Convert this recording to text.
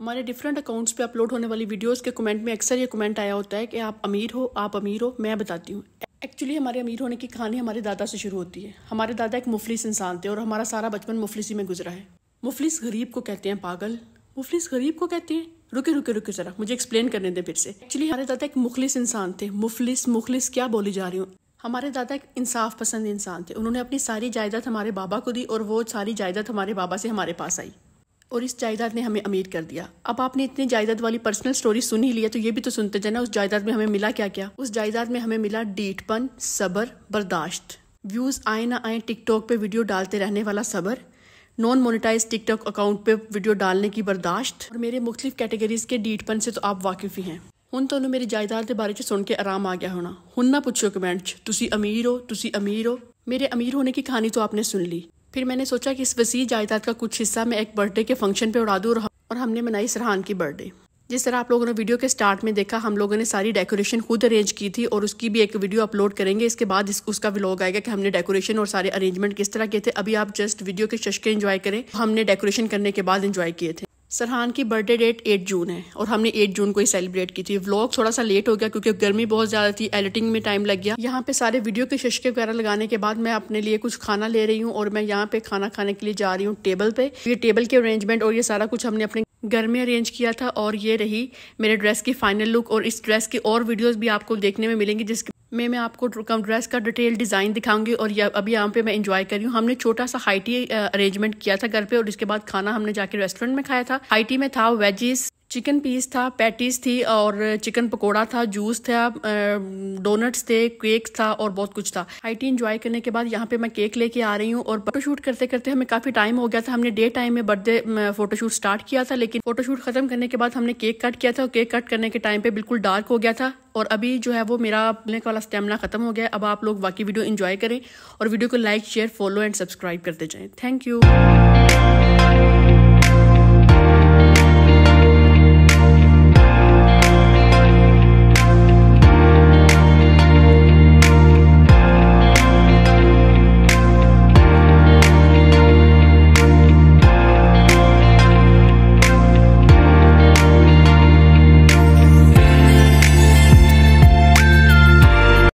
हमारे different accounts पे upload होने वाली वीडियोस के कमेंट में अक्सर ये कमेंट आया होता है कि आप अमीर हो आप अमीर हो मैं बताती हूँ एक्चुअली हमारे अमीर होने की कहानी हमारे दादा से शुरू होती है हमारे दादा एक मुफलिस इंसान थे और हमारा सारा बचपन मुफलिसी में गुजरा है मुफलिस गरीब को कहते हैं पागल मुफलिस गरीब को कहते हैं रुके रुके रुके जरा मुझे एक्सप्लेन करने दें फिर से एक्चुअली हमारे दादा एक मुखलिस इंसान थे मुफलिस मुखलिस क्या बोली जा रही हूँ हमारे दादा एक इंसाफ पसंद इंसान थे उन्होंने अपनी सारी जायदाद हमारे बाबा को दी और वो सारी जायदाद हमारे बाबा से हमारे पास आई और इस जायदाद ने हमें अमीर कर दिया अब आपने इतनी जायदाद वाली पर्सनल स्टोरी सुन ही लिया तो ये भी तो सुनते जाना उस जायदाद में हमें मिला क्या क्या उस जायदाद में हमें मिला डीटपन सबर बर्दाश्त व्यूज आए ना आए टिकटॉक पे वीडियो डालते रहने वाला सबर नॉन मोनिटाइज टिकटॉक अकाउंट पे वीडियो डालने की बर्दाश्त और मेरे मुख्तलिफ कैटेगरीज के डीटपन से तो आप वाकिफ ही हैं हूँ तो मेरी जायदाद के बारे में सुन के आराम आ गया होना हूं ना पूछो ਕਮੈਂਟ तुम अमीर हो तुम अमीर हो मेरे अमीर होने की कहानी तो आपने सुन ली फिर मैंने सोचा कि इस वसी जायदाद का कुछ हिस्सा मैं एक बर्थडे के फंक्शन पे उड़ा दूँ और हमने मनाई सरहान की बर्थडे जिस तरह आप लोगों ने वीडियो के स्टार्ट में देखा हम लोगों ने सारी डेकोरेशन खुद अरेंज की थी और उसकी भी एक वीडियो अपलोड करेंगे इसके बाद इस, उसका व्लॉग आएगा कि हमने डेकोरेशन और सारे अरेंजमेंट किस तरह किए थे अभी आप जस्ट वीडियो के चश्के के करें हमने डेकोरेशन करने के बाद एंजॉय किए थे सरहान की बर्थडे डेट 8 जून है और हमने 8 जून को ही सेलिब्रेट की थी व्लॉग थोड़ा सा लेट हो गया क्योंकि गर्मी बहुत ज़्यादा थी एडिटिंग में टाइम लग गया यहाँ पे सारे वीडियो के शशके वगैरह लगाने के बाद मैं अपने लिए कुछ खाना ले रही हूँ और मैं यहाँ पे खाना खाने के लिए जा रही हूँ टेबल पे ये टेबल के अरेंजमेंट और ये सारा कुछ हमने अपने घर में अरेंज किया था और ये रही मेरे ड्रेस की फाइनल लुक और इस ड्रेस की और वीडियोज़ भी आपको देखने में मिलेंगी जिसके में मैं आपको ड्रेस का डिटेल डिज़ाइन दिखाऊंगी और ये अभी यहाँ पे मैं इंजॉय कर रही हूँ हमने छोटा सा हाइटी अरेंजमेंट किया था घर पे और इसके बाद खाना हमने जाके रेस्टोरेंट में खाया था हाइटी में था वेजिस चिकन पीस था पैटीज थी और चिकन पकोड़ा था जूस था डोनट्स थे केक था और बहुत कुछ था हाइटी इंजॉय करने के बाद यहाँ पे मैं केक लेके आ रही हूँ और फोटोशूट करते करते हमें काफी टाइम हो गया था हमने डे टाइम में बर्थडे फोटोशूट स्टार्ट किया था लेकिन फोटोशूट खत्म करने के बाद हमने केक कट किया था और केक कट करने के टाइम पे बिल्कुल डार्क हो गया था और अभी जो है वो मेरा अपने वाला स्टेमिना खत्म हो गया अब आप लोग बाकी वीडियो इंजॉय करें और वीडियो को like share follow and subscribe करते जाए थैंक यू